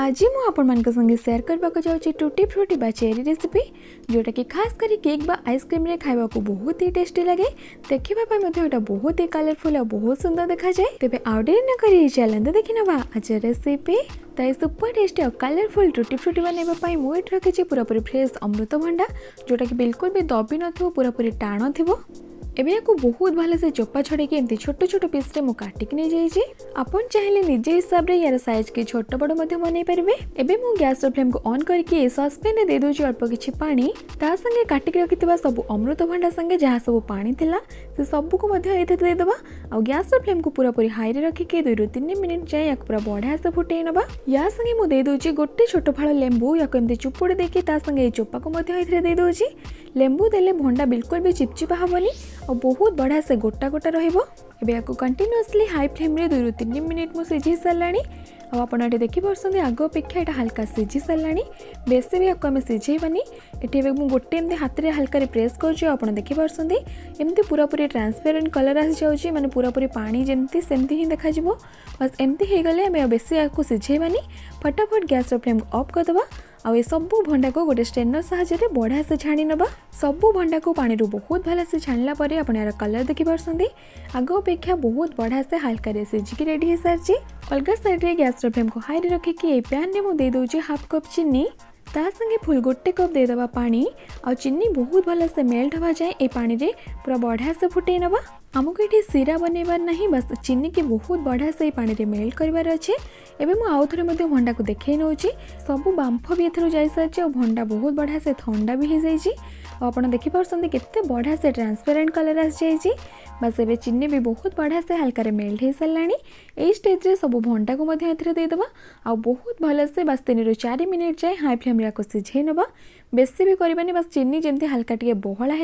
आज मुझ संगे सेयार करवाक जाऊँगी टूटी फ्रुटी बा चेरी रेसीपी जोटा कि खास कर केक् बा आइसक्रीम रे खावा को बहुत ही टेस्टी लगे देखापी बहुत ही कलरफुल और बहुत सुंदर देखा जाए तेज आउ डेरी न कर चलते देखी ना आज रेसीपी ତ ଏ ସୁପର ଟେଷ୍ଟି ଆଉ କଲରଫୁଲ୍ ଟୁଟି ଫ୍ରୁଟି ବନେଇବା ପାଇଁ ମୁଁ ଏଠି ରଖିଛି ପୁରାପୁରି ଫ୍ରେଶ୍ ଅମୃତଭଣ୍ଡା ଯେଉଁଟାକି ବିଲକୁଲ ବି ଦବି ନଥିବ ପୁରାପୁରି ଟାଣ ଥିବ एबे याकु बहुत भले से चोपा छड़े के एंती छोटो छोटो पीस रे मु काटिक नै जाई जे अपन चाहेले निजे हिसाब रे यार साइज के छोटो बडो मध्ये बनाई परबे एबे मु गैस रो फ्लेम को ऑन करके सॉसपैन रे दे दो छी अल्प किछि पानी ता संगे काटिक रखितबा सब अमृत भंडा संगे जहां सब पानी थिला से सब को मध्ये एथे दे देबा आ गैस रो फ्लेम को पूरा पूरी हाई रे रखी के 2 रो 3 मिनट जाय याक पूरा बढ़िया से फुटे नबा या संगे मु दे दो छी गोटे छोटो फाळ लेंबू याक एंती चुपड़े देके ता संगे ए चोपा को मध्ये एथे दे दो छी लेंबू देले भंडा बिल्कुल भी चिपचिपा हबनी ଆଉ ବହୁତ ବଢ଼ିଆ ସେ ଗୋଟା ଗୋଟା ରହିବ ଏବେ ୟାକୁ କଣ୍ଟିନ୍ୟୁଅସ୍ଲି ହାଇ ଫ୍ଲେମ୍ରେ ଦୁଇରୁ ତିନି ମିନିଟ୍ ମୁଁ ସିଝେଇ ସାରିଲାଣି आपन देखी पार्टी आग अपेक्षा यहाँ हाल्का सीझी सारा बेस भी आपको आम सीझेबानी इटे मुझे गोटे एम हाथ में हालाक प्रेस कर करमती पूरा पूरी ट्रांसपेरेन्ट कलर आसी मैंने पूरा पूरी पा जमी सेमती ही देखा बस एमतीगले आम बेस आपको सीझेबानी फटाफट गैस फ्लेम अफ करदे आ सब भंडा को गोटे स्ट्रेनर साहय बढ़िया से छाणी ना सब भंडा को पाने बहुत भले से छाण लापर आप कलर देखिपार आग अपेक्षा बहुत बढ़िया से हाल्क सीझिकी रेडी सारी अलग सैड गैस फ्लेम को हाई रखे पैन में दे दूँ हाफ कप चीनी तांगे फुल गोटे कप देदे पा आ चीनी बहुत भलसे मेल्ट हो जाए ये पाने पूरा बढ़िया से फुटे नवा आमको ये सीरा बनैबार ना बस चीनी की बहुत बढ़िया से पाने मेल्ट करार अच्छे एवं मुझे भंडा को देखे नौ सब बांफ भी एथर जा सारी और भंडा बहुत बढ़िया से थंडा भी हो जाए आपत देखिपे के बढ़िया से ट्रांसपेरेन्ट कलर आई बस एवं चीनी भी बहुत बढ़िया से हाल्क मेल्ट हो सारा येज सब भंडा को देदेव आ बहुत भलसे बास तीन रू चार मिनिट जाए हाई फ्लेम सीझे ना बेसि भी करें बस चीनी जमी हालाका टे बहला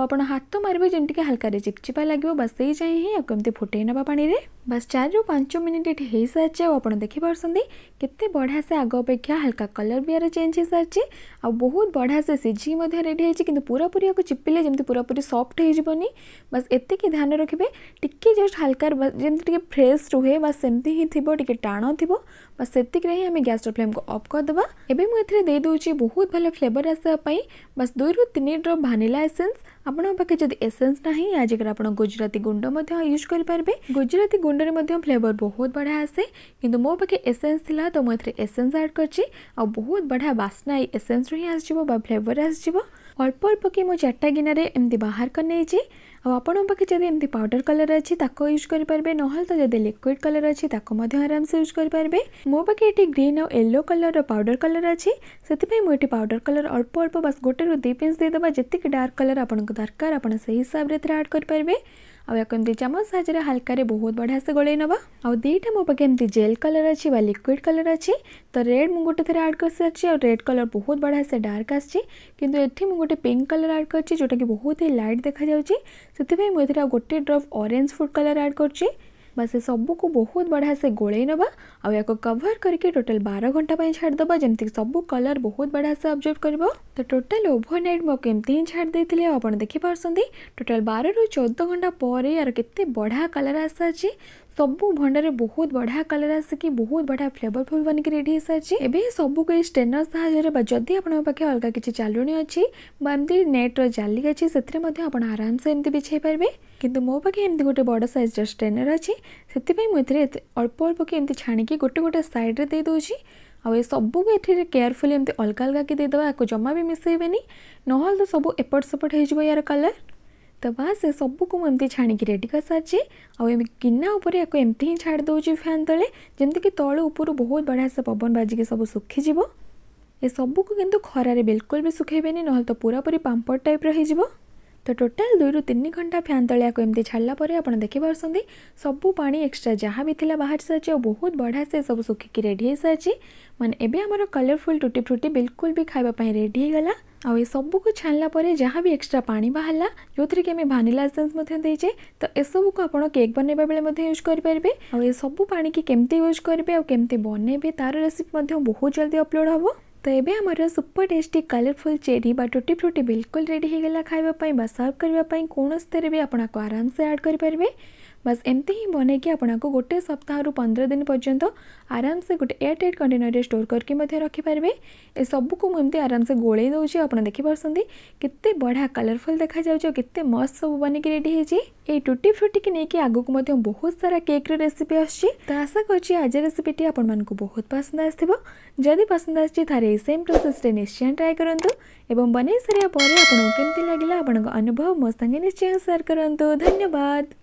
आप हाथ मारे जमी हालाक चिपचिप ढाँपा लगे बस से चाहे हिं फुटे ना पाने बस चार पांच मिनिट हो सारे आपड़ देखिपे के बढ़िया से आग अपेक्षा हाल्का कलर भी यार चेंज हो सारे आउ बढ़िया से सीझी रेडी कि पूरा पूरी आपको चिपिले जमी पूरा पूरी सफ्ट हो बस एत ध्यान रखिए टी जस्ट हालाकर जमी फ्रेश रुहे बस सेमती ही थी टी टाण थी बस से ही आम गैस फ्लेम को अफ करदे एवं मुझे देदे बहुत भल फ्लेवर आसापी बस दुई रु तीन ड्रप भानिला एसेन्स आपके जब एसेन्स ना आजिकल आप गुजराती गुंड यूज करेंगे गुजराती गुंड में फ्लेवर बहुत बढ़िया आसे कि मो पाखे एसेन्स तो मुझे एसेन्स आड कर बहुत बढ़िया बास्ना एसेन्स रू ही फ्लेवर आसो ଅଳ୍ପ ଅଳ୍ପ କି ମୁଁ ଚାରିଟା ଗିନାରେ ଏମିତି ବାହାର କରି ନେଇଛି ଆଉ ଆପଣଙ୍କ ପାଖେ ଯଦି ଏମିତି ପାଉଡ଼ର କଲର୍ ଅଛି ତାକୁ ୟୁଜ୍ କରିପାରିବେ ନହେଲେ ତ ଯଦି ଲିକ୍ୱିଡ଼ କଲର୍ ଅଛି ତାକୁ ମଧ୍ୟ ଆରାମସେ ୟୁଜ୍ କରିପାରିବେ ମୋ ପାଖେ ଏଠି ଗ୍ରୀନ୍ ଆଉ ୟେଲୋ କଲର୍ର ପାଉଡ଼ର କଲର୍ ଅଛି ସେଥିପାଇଁ ମୁଁ ଏଠି ପାଉଡ଼ର କଲର୍ ଅଳ୍ପ ଅଳ୍ପ ବାସ୍ ଗୋଟେରୁ ଦୁଇ ପିସ୍ ଦେଇଦେବା ଯେତିକି ଡାର୍କ କଲର୍ ଆପଣଙ୍କୁ ଦରକାର ଆପଣ ସେହି ହିସାବରେ ଏଥିରେ ଆଡ଼୍ କରିପାରିବେ आमती चमच साहय हाल्के बहुत बढ़िया से गोलई ना आईटा मो पाखे एमती जेल कलर अच्छी लिक्विड कलर अच्छी तो रेड मुझे गोटे थे आड कर सारी और रेड कलर बहुत बढ़िया से डार्क आंतु एटी मुझे गोटे पिंक कलर आड करोटा कि बहुत ही लाइट देखा जाए गोटे drop orange food colour add कर से सब सबको बहुत बढ़िया से गोल नवा आक कभर करके टोटाल बार घंटा छाड़द जमी सब कलर बहुत बढ़िया से अब्जर्व कर तो टोटाल नाइट मुमती ही छाड़ देते आप देखिपार टोटाल बार रु चौद घंटा पर यार के बढ़िया कलर आशा सब भंडार बहुत बढ़िया कलर आसिक बहुत बढ़िया फ्लेवरफुल बनिक रेडी सारी एवं सबको स्टेनर साहजी आपके अलग किसी चालुणी अच्छी नेट्र जाली अच्छी से आराम से एमती बिछे पारे कि मो पाखे एम गोटे बड़ सैज स्टेनर अच्छी से मुझे अल्प अल्प कि एमती छाणिकी गोटे गोटे सैड्रेदेज आ सबूक ये केयरफुली अलग अलग कि किदेव जमा भी मिसेबे नहीं ना तो सब एपट सेपट हो यार कलर ତ ବାସ୍ ସେ ସବୁକୁ ମୁଁ ଏମିତି ଛାଣିକି ରେଡ଼ି କରିସାରିଛି ଆଉ ଏମିତି ଗିନା ଉପରେ ୟାକୁ ଏମିତି ହିଁ ଛାଡ଼ି ଦେଉଛି ଫ୍ୟାନ୍ ତଳେ ଯେମିତିକି ତଳ ଉପରୁ ବହୁତ ବଢ଼ିଆ ସେ ପବନ ବାଜିକି ସବୁ ଶୁଖିଯିବ ଏସବୁକୁ କିନ୍ତୁ ଖରାରେ ବିଲକୁଲ ବି ଶୁଖେଇବେନି ନହେଲେ ତ ପୁରାପୁରି ପାମ୍ପଡ଼ ଟାଇପ୍ର ହେଇଯିବ तो टोटाल दुई रु तीन घंटा फैन तलिया को एमती छाड़ापर आप देखि सब पा एक्सट्रा जहाँ भी थी बाहर सारी और बहुत बढ़िया से सब सुखी रेडी सारी मैंने एवं आम कलरफुल टूटी फ्रुटी बिलकुल भी खावापी रेडीगला आ सब कुछ छाणला जहाँ भी एक्सट्रा पा बाहर जो थी कि भानिला एसेन्सचे तो यू को आपड़ केक् बनवा बेले यूज करेंगे आ सबू पा कि केमती यूज करेंगे और कमी बनइबे तार रेसीपी बहुत जल्दी अपलोड हाँ ତ ଏବେ ଆମର ସୁପର ଟେଷ୍ଟି କଲରଫୁଲ୍ ଚେରି ବା ଟୁଟି ଫ୍ରୁଟି ବିଲକୁଲ ରେଡ଼ି ହୋଇଗଲା ଖାଇବା ପାଇଁ ବା ସର୍ଭ କରିବା ପାଇଁ କୌଣସିଥିରେ ବି ଆପଣ ଆରାମସେ ଆଡ଼୍ କରିପାରିବେ बस एमती ही बन कि आपको गोटे सप्ताह रू पंद्रह दिन पर्यटन आराम से गोटे एयर टाइट कंटेनर में स्टोर करके रखिपारे ए सबको मुझे आराम से गोल दूसरी आप देखिपी के बढ़िया कलरफुल देखा जाते मस्त सब बनिक रेडी ये टूटी फ्रुटी की नहीं कि आगे को बहुत सारा केक रेसीपी आशा करेसीपीटी आपण बहुत पसंद आदि पसंद आ सेम प्रोसेस निश्चय ट्राए करूँ और बनई सारे आपको कमी लगे आपण अनुभव मो संगे निश्चय सेयार करूँ धन्यवाद